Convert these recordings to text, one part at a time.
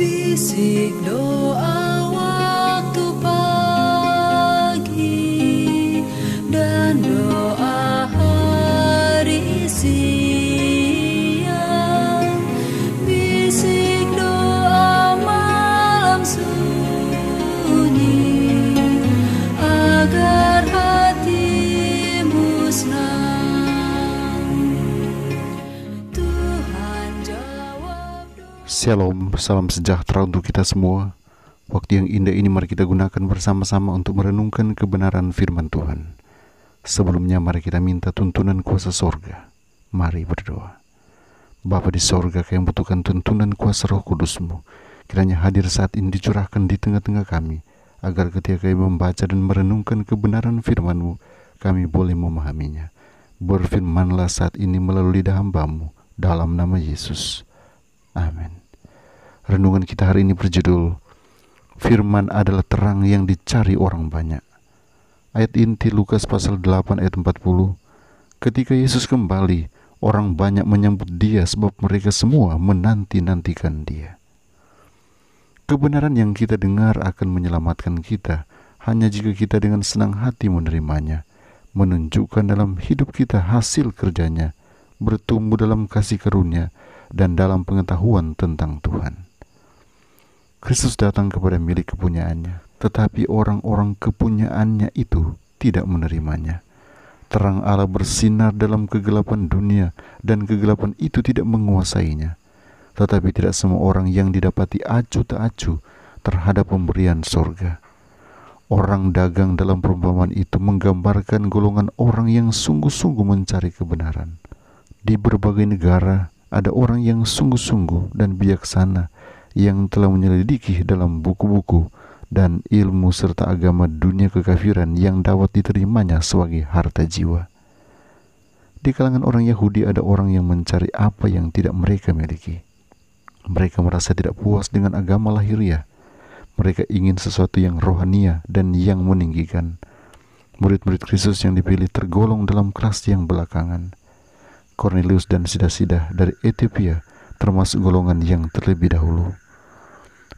Bisik doa waktu pagi dan doa hari siang. Shalom, salam sejahtera untuk kita semua. Waktu yang indah ini mari kita gunakan bersama-sama untuk merenungkan kebenaran firman Tuhan. Sebelumnya mari kita minta tuntunan kuasa sorga. Mari berdoa. Bapa di sorga kami butuhkan tuntunan kuasa roh kudusmu, kiranya hadir saat ini dicurahkan di tengah-tengah kami, agar ketika kami membaca dan merenungkan kebenaran firmanmu, kami boleh memahaminya. Berfirmanlah saat ini melalui hambamu, dalam nama Yesus. Amin. Renungan kita hari ini berjudul Firman adalah terang yang dicari orang banyak. Ayat inti Lukas pasal 8 ayat 40. Ketika Yesus kembali, orang banyak menyambut dia sebab mereka semua menanti-nantikan dia. Kebenaran yang kita dengar akan menyelamatkan kita hanya jika kita dengan senang hati menerimanya, menunjukkan dalam hidup kita hasil kerjanya, bertumbuh dalam kasih karunia, dan dalam pengetahuan tentang Tuhan. Kristus datang kepada milik kepunyaannya, tetapi orang-orang kepunyaannya itu tidak menerimanya. Terang Allah bersinar dalam kegelapan dunia, dan kegelapan itu tidak menguasainya. Tetapi tidak semua orang yang didapati acu tak acu terhadap pemberian sorga. Orang dagang dalam perumpamaan itu menggambarkan golongan orang yang sungguh-sungguh mencari kebenaran. Di berbagai negara, ada orang yang sungguh-sungguh dan bijaksana yang telah menyelidiki dalam buku-buku dan ilmu serta agama dunia kekafiran yang dapat diterimanya sebagai harta jiwa. Di kalangan orang Yahudi ada orang yang mencari apa yang tidak mereka miliki. Mereka merasa tidak puas dengan agama lahiriah. Mereka ingin sesuatu yang rohania dan yang meninggikan. Murid-murid Kristus yang dipilih tergolong dalam kelas yang belakangan. Cornelius dan Sida-Sida dari Ethiopia termasuk golongan yang terlebih dahulu.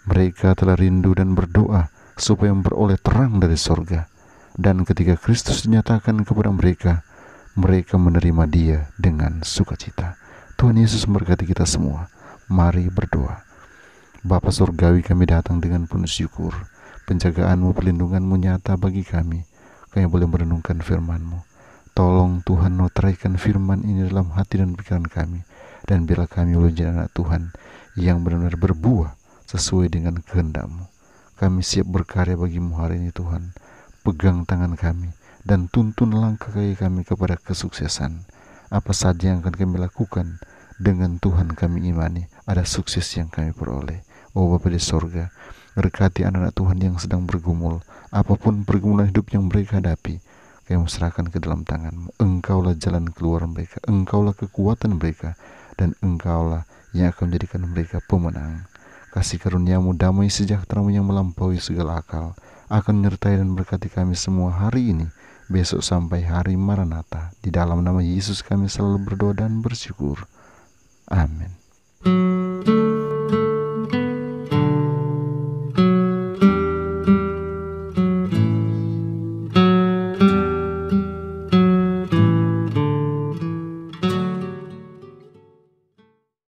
Mereka telah rindu dan berdoa supaya memperoleh terang dari sorga. Dan ketika Kristus dinyatakan kepada mereka, mereka menerima dia dengan sukacita. Tuhan Yesus memberkati kita semua. Mari berdoa. Bapa surgawi kami datang dengan penuh syukur. Penjagaanmu, perlindunganmu nyata bagi kami. Kami boleh merenungkan firmanmu. Tolong Tuhan noteraikan firman ini dalam hati dan pikiran kami dan biarlah kami meluncur anak Tuhan yang benar-benar berbuah sesuai dengan kehendakmu. Kami siap berkarya bagimu hari ini Tuhan. Pegang tangan kami dan tuntun langkah kami kepada kesuksesan. Apa saja yang akan kami lakukan dengan Tuhan kami imani ada sukses yang kami peroleh. Oh Bapa di sorga, berkati anak-anak Tuhan yang sedang bergumul. Apapun pergumulan hidup yang mereka hadapi, kami serahkan ke dalam tanganmu. Engkaulah jalan keluar mereka, engkaulah kekuatan mereka dan engkaulah yang akan menjadikan mereka pemenang. Kasih karuniamu, damai sejahteramu yang melampaui segala akal akan menyertai dan berkati kami semua hari ini, besok sampai hari Maranatha. Di dalam nama Yesus kami selalu berdoa dan bersyukur. Amin.